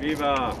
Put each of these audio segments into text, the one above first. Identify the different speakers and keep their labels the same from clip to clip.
Speaker 1: Viva!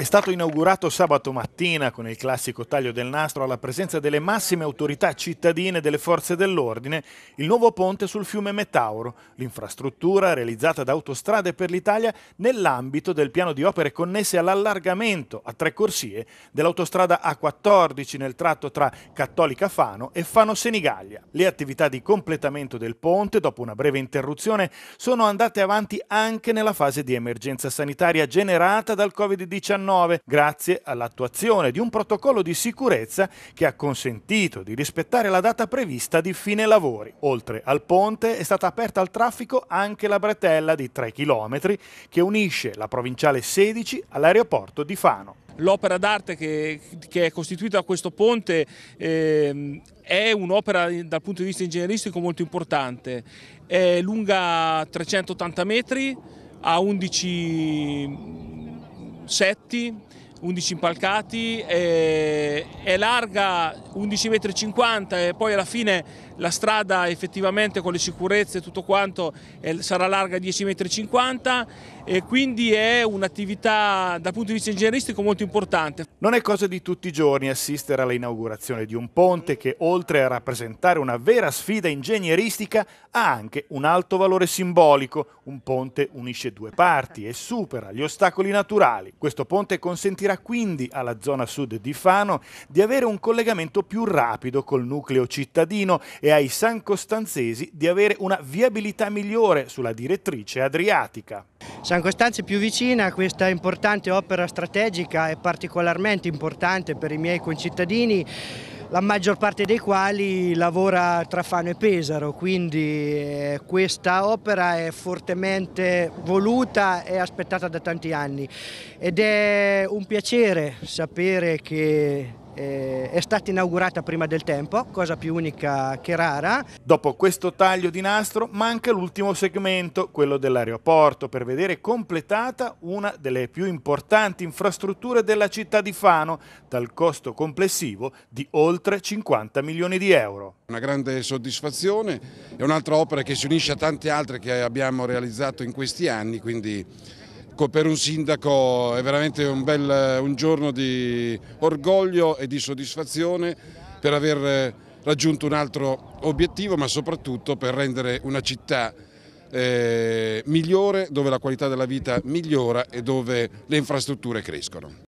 Speaker 2: È stato inaugurato sabato mattina con il classico taglio del nastro alla presenza delle massime autorità cittadine e delle forze dell'ordine il nuovo ponte sul fiume Metauro, l'infrastruttura realizzata da Autostrade per l'Italia nell'ambito del piano di opere connesse all'allargamento a tre corsie dell'autostrada A14 nel tratto tra Cattolica Fano e Fano Senigallia. Le attività di completamento del ponte, dopo una breve interruzione, sono andate avanti anche nella fase di emergenza sanitaria generata dal Covid-19 grazie all'attuazione di un protocollo di sicurezza che ha consentito di rispettare la data prevista di fine lavori. Oltre al ponte è stata aperta al traffico anche la bretella di 3 km
Speaker 3: che unisce la provinciale 16 all'aeroporto di Fano. L'opera d'arte che, che, è costituita da questo ponte eh, è un'opera dal punto di vista ingegneristico molto importante, è lunga 380 metri, ha 11 Setti 11 impalcati, è larga 11,50 m e poi alla fine la strada effettivamente con le sicurezze e tutto quanto sarà larga 10,50 m e quindi è un'attività dal punto di vista ingegneristico molto importante. Non è cosa di
Speaker 2: tutti i giorni assistere all'inaugurazione di un ponte che oltre a rappresentare una vera sfida ingegneristica ha anche un alto valore simbolico. Un ponte unisce due parti e supera gli ostacoli naturali. Questo ponte consentirà consentirà quindi alla zona sud di Fano di avere un collegamento più rapido col nucleo cittadino e ai San
Speaker 1: Costanzesi di avere una viabilità migliore sulla direttrice adriatica. San Costanzo è più vicina a questa importante opera strategica e particolarmente importante per i miei concittadini la maggior parte dei quali lavora tra Fano e Pesaro, quindi eh, questa opera è fortemente voluta e aspettata da tanti anni ed è un piacere sapere che eh, è stata inaugurata prima del tempo, cosa più unica che rara.
Speaker 2: Dopo questo taglio di nastro manca l'ultimo segmento, quello dell'aeroporto, per vedere completata una delle più importanti infrastrutture della città di Fano, dal
Speaker 4: costo complessivo di oltre 50 milioni di euro. Una grande soddisfazione, è un'altra opera che si unisce a tante altre che abbiamo realizzato in questi anni, quindi per un sindaco è veramente un, bel, un giorno di orgoglio e di soddisfazione per aver raggiunto un altro obiettivo, ma soprattutto per rendere una città eh, migliore, dove la qualità della vita migliora e dove le infrastrutture crescono.